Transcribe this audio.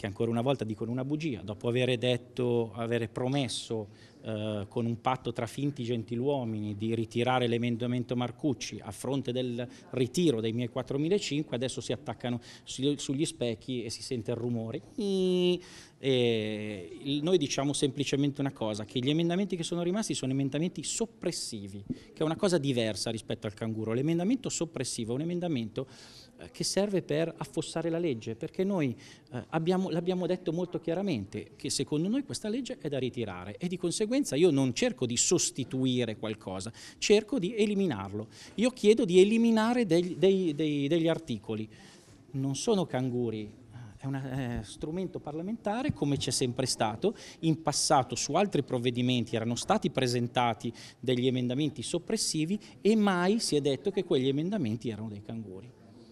che ancora una volta dicono una bugia, dopo avere detto, aver promesso eh, con un patto tra finti gentiluomini di ritirare l'emendamento Marcucci a fronte del ritiro dei miei 4.500, adesso si attaccano sugli specchi e si sente il rumore. E noi diciamo semplicemente una cosa, che gli emendamenti che sono rimasti sono emendamenti soppressivi, che è una cosa diversa rispetto al canguro. L'emendamento soppressivo è un emendamento eh, che serve per affossare la legge, perché noi eh, l'abbiamo detto molto chiaramente che secondo noi questa legge è da ritirare e di conseguenza conseguenza io non cerco di sostituire qualcosa, cerco di eliminarlo. Io chiedo di eliminare dei, dei, dei, degli articoli. Non sono canguri, è un eh, strumento parlamentare come c'è sempre stato, in passato su altri provvedimenti erano stati presentati degli emendamenti soppressivi e mai si è detto che quegli emendamenti erano dei canguri.